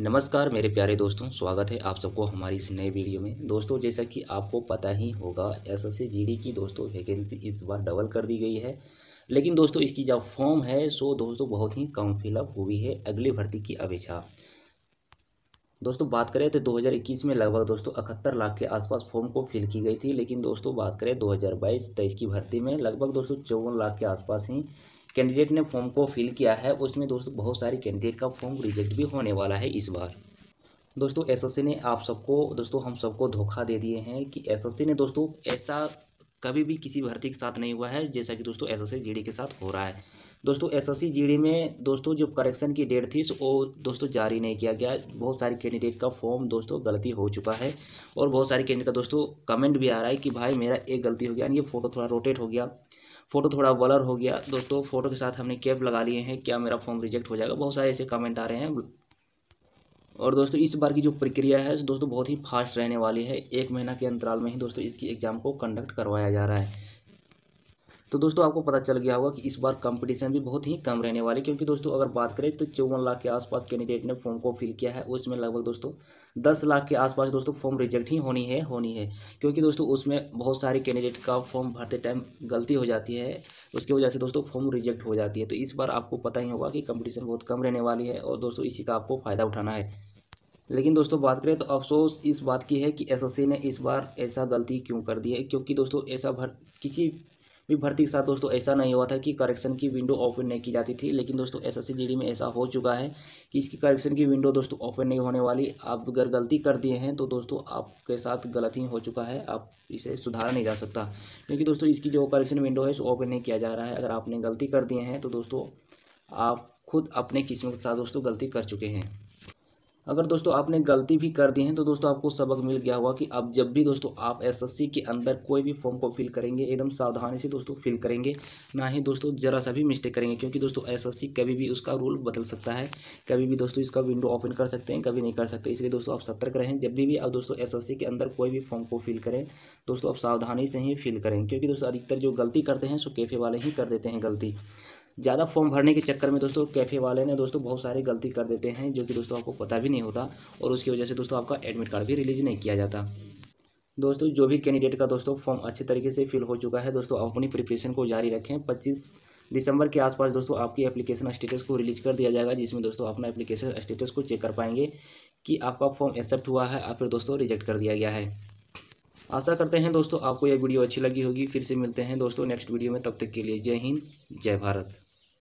नमस्कार मेरे प्यारे दोस्तों स्वागत है आप सबको हमारी इस नए वीडियो में दोस्तों जैसा कि आपको पता ही होगा एसएससी जीडी की दोस्तों वैकेंसी इस बार डबल कर दी गई है लेकिन दोस्तों इसकी जो फॉर्म है सो दोस्तों बहुत ही कम फिलअप हुई है अगली भर्ती की अपेक्षा दोस्तों बात करें तो 2021 में लगभग दोस्तों इकहत्तर लाख के आसपास फॉर्म को फिल की गई थी लेकिन दोस्तों बात करें 2022-23 की भर्ती में लगभग दोस्तों चौवन लाख के आसपास ही कैंडिडेट ने फॉर्म को फिल किया है उसमें दोस्तों बहुत सारे कैंडिडेट का फॉर्म रिजेक्ट भी होने वाला है इस बार दोस्तों एसएससी ने आप सबको दोस्तों हम सबको धोखा दे दिए हैं कि एसएससी ने दोस्तों ऐसा कभी भी किसी भर्ती के साथ नहीं हुआ है जैसा कि दोस्तों एस एस के साथ हो रहा है दोस्तों एस एस में दोस्तों जो करेक्शन की डेट थी वो दोस्तों जारी नहीं किया गया बहुत सारे कैंडिडेट का फॉर्म दोस्तों गलती हो चुका है और बहुत सारे कैंडिडेट का दोस्तों कमेंट भी आ रहा है कि भाई मेरा एक गलती हो गया ये फ़ोटो थोड़ा रोटेट हो गया फ़ोटो थोड़ा बलर हो गया दोस्तों फ़ोटो के साथ हमने कैप लगा लिए हैं क्या मेरा फॉर्म रिजेक्ट हो जाएगा बहुत सारे ऐसे कमेंट आ रहे हैं और दोस्तों इस बार की जो प्रक्रिया है दोस्तों बहुत ही फास्ट रहने वाली है एक महीना के अंतराल में ही दोस्तों इसकी एग्ज़ाम को कंडक्ट करवाया जा रहा है तो दोस्तों आपको पता चल गया होगा कि इस बार कंपटीशन भी बहुत ही कम रहने वाली क्योंकि दोस्तों अगर बात करें तो चौवन लाख के आसपास कैंडिडेट ने फॉर्म को फिल किया है उसमें लगभग दोस्तों दस लाख के आसपास दोस्तों फॉर्म रिजेक्ट ही होनी है होनी है क्योंकि दोस्तों उसमें बहुत सारे कैंडिडेट का फॉर्म भरते टाइम गलती हो जाती है उसकी वजह से दोस्तों फॉर्म रिजेक्ट हो जाती है तो इस बार आपको पता ही होगा कि कंपटीशन बहुत कम रहने वाली है और दोस्तों इसी का आपको फ़ायदा उठाना है लेकिन दोस्तों बात करें तो अफसोस इस बात की है कि एसएससी ने इस बार ऐसा गलती क्यों कर दी है क्योंकि दोस्तों ऐसा भर किसी भी भर्ती के साथ दोस्तों ऐसा नहीं हुआ था कि करेक्शन की विंडो ओपन नहीं की जाती थी लेकिन दोस्तों एस एस में ऐसा हो चुका है कि इसकी करेक्शन की विंडो दोस्तों ओपन नहीं होने वाली आप अगर गलती कर दिए हैं तो दोस्तों आपके साथ गलत ही हो चुका है आप इसे सुधारा नहीं जा सकता क्योंकि दोस्तों इसकी जो करेक्शन विंडो है इसको ओपन नहीं किया जा रहा है अगर आपने गलती कर दिए हैं तो दोस्तों आप खुद अपने किस्मत के साथ दोस्तों गलती कर चुके हैं अगर दोस्तों आपने गलती भी कर दी है तो दोस्तों आपको सबक मिल गया होगा कि अब जब भी दोस्तों आप एसएससी के अंदर कोई भी फॉर्म को फिल करेंगे एकदम सावधानी से दोस्तों फिल करेंगे ना ही दोस्तों ज़रा सा भी मिस्टेक करेंगे क्योंकि दोस्तों एसएससी कभी भी उसका रूल बदल सकता है कभी भी दोस्तों इसका विंडो ओपन कर सकते हैं कभी नहीं कर सकते इसलिए दोस्तों आप सतर्क रहें जब भी भी आप दोस्तों एस के अंदर कोई भी फॉर्म को फिल करें दोस्तों आप सावधानी से ही फिल करें क्योंकि दोस्तों अधिकतर जो गलती करते हैं सो कैफे वाले ही कर देते हैं गलती ज़्यादा फॉर्म भरने के चक्कर में दोस्तों कैफ़े वाले ने दोस्तों बहुत सारी गलती कर देते हैं जो कि दोस्तों आपको पता भी नहीं होता और उसकी वजह से दोस्तों आपका एडमिट कार्ड भी रिलीज नहीं किया जाता दोस्तों जो भी कैंडिडेट का दोस्तों फॉर्म अच्छे तरीके से फिल हो चुका है दोस्तों अपनी प्रिपरेशन को जारी रखें पच्चीस दिसंबर के आसपास दोस्तों आपकी एप्लीकेशन स्टेटस को रिलीज कर दिया जाएगा जिसमें दोस्तों अपना एप्लीकेशन स्टेटस को चेक कर पाएंगे कि आपका फॉर्म एक्सेप्ट हुआ है या फिर दोस्तों रिजेक्ट कर दिया गया है आशा करते हैं दोस्तों आपको यह वीडियो अच्छी लगी होगी फिर से मिलते हैं दोस्तों नेक्स्ट वीडियो में तब तक के लिए जय हिंद जय भारत